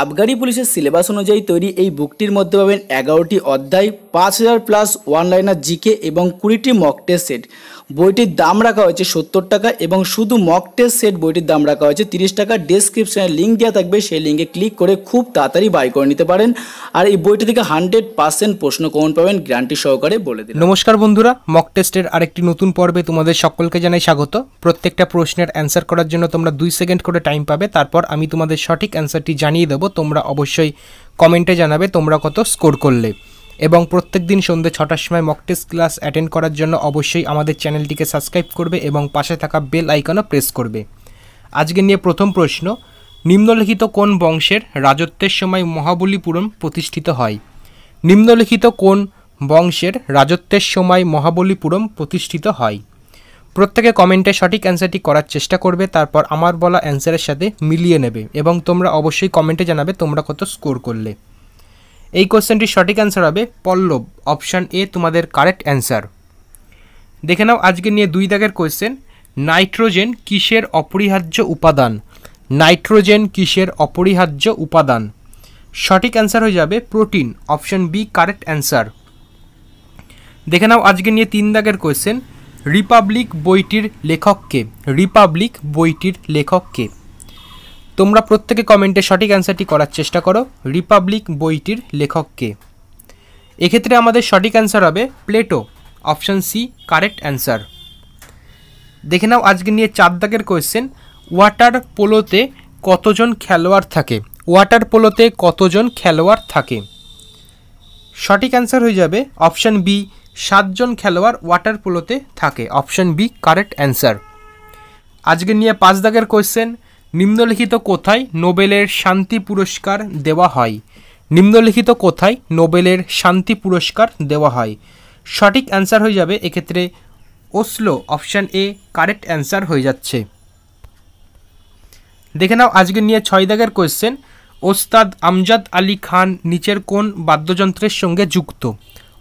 আবগারি পুলিশের সিলেবাস অনুযায়ী তৈরি এই বুকটির মধ্যে পাবেন এগারোটি অধ্যায় পাঁচ হাজার প্লাস ওয়ান লাইনার জিকে এবং কুড়িটি মক টেস্ট সেট বইটির দাম রাখা হয়েছে সত্তর টাকা এবং শুধু মক টেস্ট সেট বইটির দাম রাখা হয়েছে তিরিশ টাকা ডেসক্রিপশানে লিঙ্ক দেওয়া থাকবে সেই লিঙ্কে ক্লিক করে খুব তাড়াতাড়ি বাই করে নিতে পারেন আর এই বইটি থেকে হান্ড্রেড পার্সেন্ট প্রশ্ন কমন পাবেন গ্যারান্টি সহকারে বলে দিন নমস্কার বন্ধুরা মক টেস্টের আরেকটি নতুন পর্বে তোমাদের সকলকে জানাই স্বাগত প্রত্যেকটা প্রশ্নের অ্যান্সার করার জন্য তোমরা দুই সেকেন্ড করে টাইম পাবে তারপর আমি তোমাদের সঠিক অ্যান্সারটি জানিয়ে দেবো দেবো তোমরা অবশ্যই কমেন্টে জানাবে তোমরা কত স্কোর করলে এবং প্রত্যেক দিন সন্ধ্যে ছটার সময় মক টেস্ট ক্লাস অ্যাটেন্ড করার জন্য অবশ্যই আমাদের চ্যানেলটিকে সাবস্ক্রাইব করবে এবং পাশে থাকা বেল আইকনও প্রেস করবে আজকে নিয়ে প্রথম প্রশ্ন নিম্নলিখিত কোন বংশের রাজত্বের সময় মহাবলীপুরম প্রতিষ্ঠিত হয় নিম্নলিখিত কোন বংশের রাজত্বের সময় মহাবলীপুরম প্রতিষ্ঠিত হয় প্রত্যেকে কমেন্টে সঠিক অ্যান্সারটি করার চেষ্টা করবে তারপর আমার বলা অ্যান্সারের সাথে মিলিয়ে নেবে এবং তোমরা অবশ্যই কমেন্টে জানাবে তোমরা কত স্কোর করলে এই কোশ্চেনটির সঠিক অ্যান্সার হবে পল্লব অপশান এ তোমাদের কারেক্ট অ্যান্সার দেখে নাও আজকে নিয়ে দুই দাগের কোয়েশ্চেন নাইট্রোজেন কিসের অপরিহার্য উপাদান নাইট্রোজেন কিসের অপরিহার্য উপাদান সঠিক অ্যান্সার হয়ে যাবে protein option B correct answer দেখে নাও আজকে নিয়ে তিন দাগের কোয়েশ্চেন রিপাবলিক বইটির লেখককে রিপাবলিক বইটির লেখককে তোমরা প্রত্যেকে কমেন্টে সঠিক অ্যান্সারটি করার চেষ্টা করো রিপাবলিক বইটির লেখককে এক্ষেত্রে আমাদের সঠিক অ্যান্সার হবে Plato option C correct answer দেখে নাও আজকে নিয়ে চার দাগের কোয়েশ্চেন ওয়াটার পোলোতে কতজন খেলোয়াড় থাকে ওয়াটার পোলোতে কতজন খেলোয়াড় থাকে সঠিক অ্যান্সার হয়ে যাবে অপশান বি সাতজন খেলোয়াড় ওয়াটার পোলোতে থাকে অপশন বি কারেক্ট অ্যান্সার আজকে নিয়ে পাঁচ দাগের কোয়েশ্চেন নিম্নলিখিত কোথায় নোবেলের শান্তি পুরস্কার দেওয়া হয় নিম্নলিখিত কোথায় নোবেলের শান্তি পুরস্কার দেওয়া হয় সঠিক অ্যান্সার হয়ে যাবে এক্ষেত্রে Oslo option A correct answer হয়ে যাচ্ছে দেখে নাও আজকে নিয়ে ছয় দাগের কোয়েশ্চেন ওস্তাদ আমজাদ আলী খান নিচের কোন বাদ্যযন্ত্রের সঙ্গে যুক্ত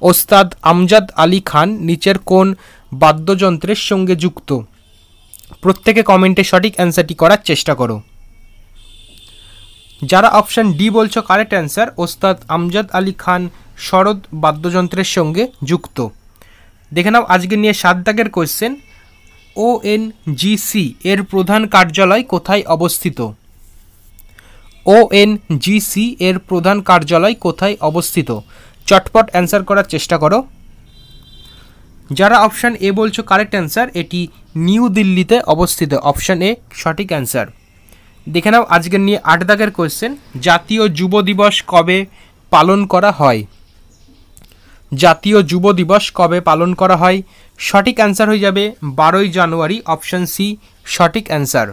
ওস্তাদ আমজাদ আলী খান নিচের কোন বাদ্যযন্ত্রের সঙ্গে যুক্ত প্রত্যেকে কমেন্টে সঠিক অ্যান্সারটি করার চেষ্টা করো যারা অপশান ডি বলছো কারেক্ট অ্যান্সার ওস্তাদ আমজাদ আলী খান শরৎ বাদ্যযন্ত্রের সঙ্গে যুক্ত দেখে নাও আজকে নিয়ে সাত দাগের কোয়েশ্চেন ও এন সি এর প্রধান কার্যালয় কোথায় অবস্থিত ও এন সি এর প্রধান কার্যালয় কোথায় অবস্থিত চটপট অ্যান্সার করার চেষ্টা করো যারা অপশান এ বলছো কারেক্ট অ্যান্সার এটি নিউ দিল্লিতে অবস্থিত অপশান এ সঠিক অ্যান্সার দেখে নাও আজকের নিয়ে আট দাগের কোয়েশ্চেন জাতীয় যুব দিবস কবে পালন করা হয় জাতীয় যুব দিবস কবে পালন করা হয় সঠিক অ্যান্সার হয়ে যাবে বারোই জানুয়ারি অপশান সি সঠিক অ্যান্সার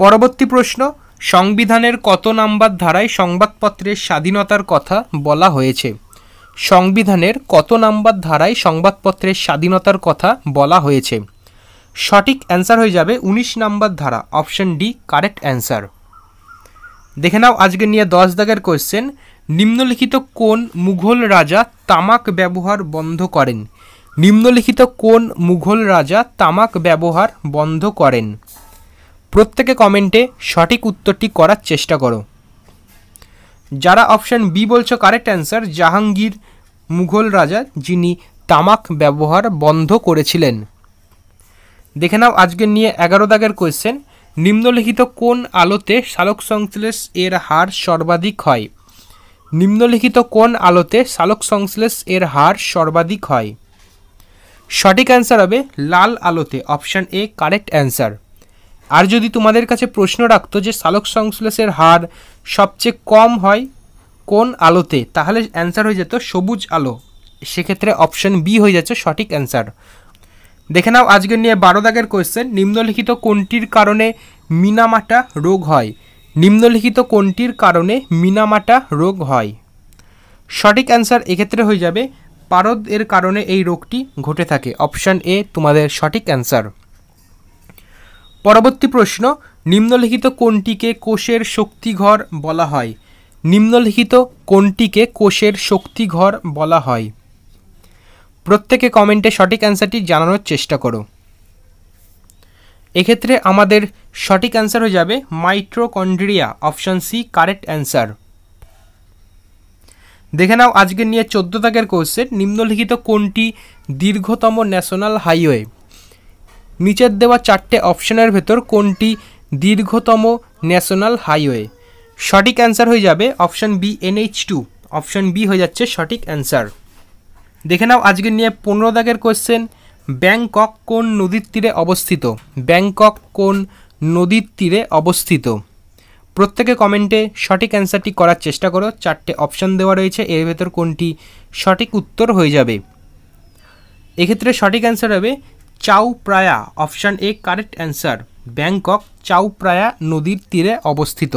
পরবর্তী প্রশ্ন সংবিধানের কত নাম্বার ধারায় সংবাদপত্রের স্বাধীনতার কথা বলা হয়েছে সংবিধানের কত নাম্বার ধারায় সংবাদপত্রের স্বাধীনতার কথা বলা হয়েছে সঠিক অ্যান্সার হয়ে যাবে ১৯ নাম্বার ধারা অপশন ডি কারেক্ট অ্যান্সার দেখে নাও আজকে নিয়ে দশ দাগের কোয়েশ্চেন নিম্নলিখিত কোন মুঘল রাজা তামাক ব্যবহার বন্ধ করেন নিম্নলিখিত কোন মুঘল রাজা তামাক ব্যবহার বন্ধ করেন প্রত্যেকে কমেন্টে সঠিক উত্তরটি করার চেষ্টা করো যারা অপশান বি বলছো কারেক্ট অ্যান্সার জাহাঙ্গীর মুঘল রাজা যিনি তামাক ব্যবহার বন্ধ করেছিলেন দেখে নাও আজকের নিয়ে এগারো দাগের কোয়েশ্চেন নিম্নলিখিত কোন আলোতে শালক সংশ্লেষ এর হার সর্বাধিক হয় নিম্নলিখিত কোন আলোতে শালক সংশ্লেষ এর হার সর্বাধিক হয় সঠিক অ্যান্সার হবে লাল আলোতে অপশান এ কারেক্ট অ্যান্সার আর যদি তোমাদের কাছে প্রশ্ন রাখতো যে সালোক সংশ্লেষের হার সবচেয়ে কম হয় কোন আলোতে তাহলে অ্যান্সার হয়ে যেত সবুজ আলো সেক্ষেত্রে অপশন বি হয়ে যাচ্ছে সঠিক অ্যান্সার দেখে নাও আজকের নিয়ে বারো দাগের কোয়েশ্চেন নিম্নলিখিত কোনটির কারণে মিনামাটা রোগ হয় নিম্নলিখিত কোনটির কারণে মিনামাটা রোগ হয় সঠিক অ্যান্সার এক্ষেত্রে হয়ে যাবে পারদ এর কারণে এই রোগটি ঘটে থাকে অপশান এ তোমাদের সঠিক অ্যান্সার পরবর্তী প্রশ্ন নিম্নলিখিত কোনটিকে কোষের শক্তিঘর বলা হয় নিম্নলিখিত কোনটিকে কোষের শক্তিঘর বলা হয় প্রত্যেকে কমেন্টে সঠিক অ্যান্সারটি জানানোর চেষ্টা করো এক্ষেত্রে আমাদের সঠিক অ্যান্সার হয়ে যাবে mitochondria option C correct answer দেখে নাও আজকে নিয়ে চোদ্দ তাকের কোর্সের নিম্নলিখিত কোনটি দীর্ঘতম ন্যাশনাল হাইওয়ে নিচের দেওয়া চারটে অপশনের ভেতর কোনটি দীর্ঘতম ন্যাশনাল হাইওয়ে সঠিক অ্যান্সার হয়ে যাবে option B NH two option B হয়ে যাচ্ছে সঠিক অ্যান্সার দেখে নাও আজকে নিয়ে পনেরো দাগের কোয়েশ্চেন ব্যাংকক কোন নদীর তীরে অবস্থিত ব্যাংকক কোন নদীর তীরে অবস্থিত প্রত্যেকে কমেন্টে সঠিক অ্যান্সারটি করার চেষ্টা করো চারটে অপশান দেওয়া রয়েছে এর ভেতর কোনটি সঠিক উত্তর হয়ে যাবে এক্ষেত্রে সঠিক অ্যান্সার হবে Chao Phraya option A correct answer Bangkok Chao Phraya নদীর তীরে অবস্থিত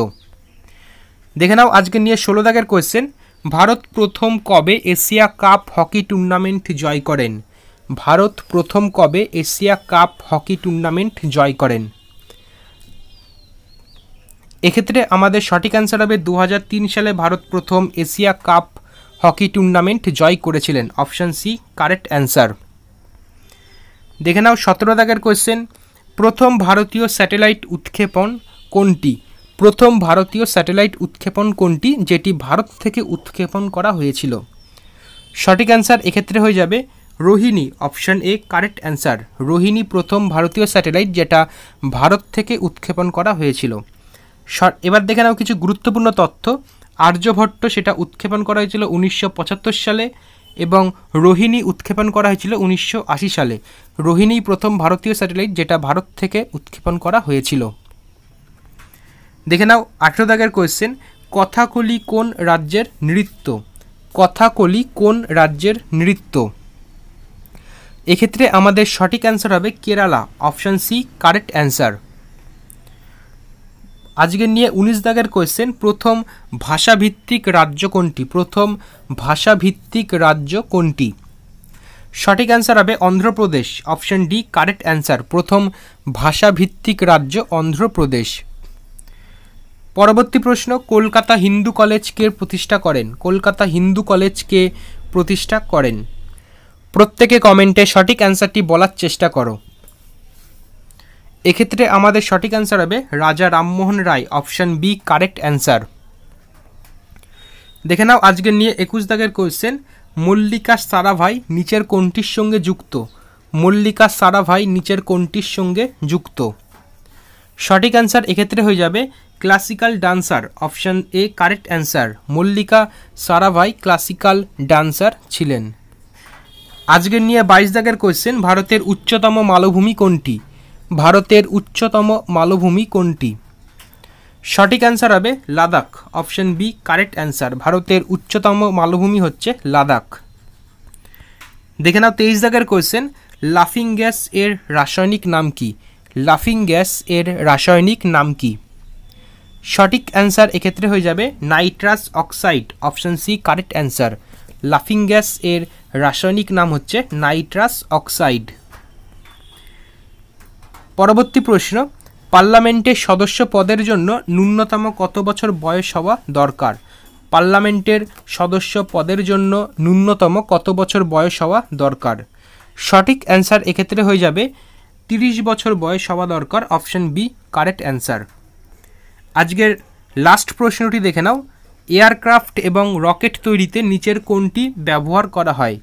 দেখে নাও আজকে নিয়ে ষোলো দাগের কোয়েশ্চেন ভারত প্রথম কবে এশিয়া কাপ হকি টুর্নামেন্ট জয় করেন ভারত প্রথম কবে এশিয়া কাপ হকি টুর্নামেন্ট জয় করেন এক্ষেত্রে আমাদের সঠিক অ্যান্সার হবে দু সালে ভারত প্রথম এশিয়া কাপ হকি টুর্নামেন্ট জয় করেছিলেন অপশান সি কারেক্ট অ্যান্সার দেখে নাও সতেরো দাগের কোয়েশ্চেন প্রথম ভারতীয় স্যাটেলাইট উৎক্ষেপণ কোনটি প্রথম ভারতীয় স্যাটেলাইট উৎক্ষেপণ কোনটি যেটি ভারত থেকে উৎক্ষেপণ করা হয়েছিল সঠিক অ্যান্সার এক্ষেত্রে হয়ে যাবে Rohini option A correct answer Rohini প্রথম ভারতীয় স্যাটেলাইট যেটা ভারত থেকে উৎক্ষেপণ করা হয়েছিল এবার দেখে নাও কিছু গুরুত্বপূর্ণ তথ্য আর্যভট্ট সেটা উৎক্ষেপণ করা হয়েছিল উনিশশো সালে এবং রোহিণী উৎক্ষেপণ করা হয়েছিল উনিশশো সালে রোহিণী প্রথম ভারতীয় স্যাটেলাইট যেটা ভারত থেকে উৎক্ষেপণ করা হয়েছিল দেখে নাও আঠেরো দাগের কোয়েশ্চেন কথাকলি কোন রাজ্যের নৃত্য কথাকলি কোন রাজ্যের নৃত্য এক্ষেত্রে আমাদের সঠিক অ্যান্সার হবে Kerala option C correct answer আজকে নিয়ে উনিশ দাগের কোয়েশ্চেন প্রথম ভাষাভিত্তিক রাজ্য কোনটি প্রথম ভাষাভিত্তিক রাজ্য কোনটি সঠিক অ্যান্সার হবে Andhra Pradesh option D correct answer প্রথম ভাষাভিত্তিক রাজ্য অন্ধ্রপ্রদেশ পরবর্তী প্রশ্ন কলকাতা হিন্দু কলেজ কে প্রতিষ্ঠা করেন কলকাতা হিন্দু কলেজ কে প্রতিষ্ঠা করেন প্রত্যেকে কমেন্টে সঠিক অ্যান্সারটি বলার চেষ্টা করো এক্ষেত্রে আমাদের সঠিক অ্যান্সার হবে Raja Rammohan Roy option B correct answer দেখে নাও আজকে নিয়ে একুশ দাগের কোয়েশ্চেন মল্লিকা সারাভাই নিচের কোনটির সঙ্গে যুক্ত মল্লিকা সারাভাই নিচের কোনটির সঙ্গে যুক্ত সঠিক অ্যান্সার এক্ষেত্রে হয়ে যাবে classical dancer option A correct answer Mallika Sarabhai classical dancer ছিলেন আজকের নিয়ে বাইশ দাগের কোয়েশ্চেন ভারতের উচ্চতম মালভূমি কোনটি ভারতের উচ্চতম মালভূমি কোনটি সঠিক অ্যান্সার হবে Ladakh option B correct answer ভারতের উচ্চতম মালভূমি হচ্ছে লাদাখ দেখে নাও তেইশ দাগের কোয়েশ্চেন লাফিং গ্যাস এর রাসায়নিক নাম কি লাফিং গ্যাস এর রাসায়নিক নাম কি সঠিক অ্যান্সার এক্ষেত্রে হয়ে যাবে nitrous oxide option C correct answer লাফিং গ্যাস এর রাসায়নিক নাম হচ্ছে নাইট্রাস অক্সাইড পরবর্তী প্রশ্ন পার্লামেন্টের সদস্য পদের জন্য ন্যূনতম কত বছর বয়স হওয়া দরকার পার্লামেন্টের সদস্য পদের জন্য ন্যূনতম কত বছর বয়স হওয়া দরকার সঠিক অ্যান্সার এক্ষেত্রে হয়ে যাবে তিরিশ বছর বয়স হওয়া দরকার অপশন বি কারেক্ট অ্যান্সার আজকের লাস্ট প্রশ্নটি দেখে নাও এয়ারক্রাফট এবং রকেট তৈরিতে নিচের কোনটি ব্যবহার করা হয়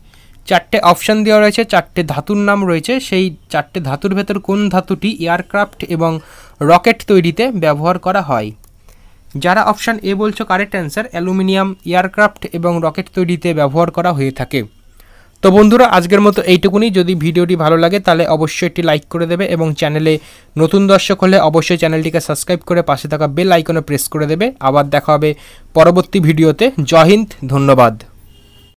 চারটে অপশান দেওয়া রয়েছে চারটে ধাতুর নাম রয়েছে সেই চারটে ধাতুর ভেতর কোন ধাতুটি এয়ারক্রাফট এবং রকেট তৈরিতে ব্যবহার করা হয় যারা অপশান এ বলছো কারেক্ট অ্যান্সার অ্যালুমিনিয়াম এয়ারক্রাফট এবং রকেট তৈরিতে ব্যবহার করা হয়ে থাকে তো বন্ধুরা আজকের মতো এইটুকুনি যদি ভিডিওটি ভালো লাগে তাহলে অবশ্যই একটি লাইক করে দেবে এবং চ্যানেলে নতুন দর্শক হলে অবশ্যই চ্যানেলটিকে সাবস্ক্রাইব করে পাশে থাকা বেল আইকনে প্রেস করে দেবে আবার দেখা হবে পরবর্তী ভিডিওতে জয় হিন্দ ধন্যবাদ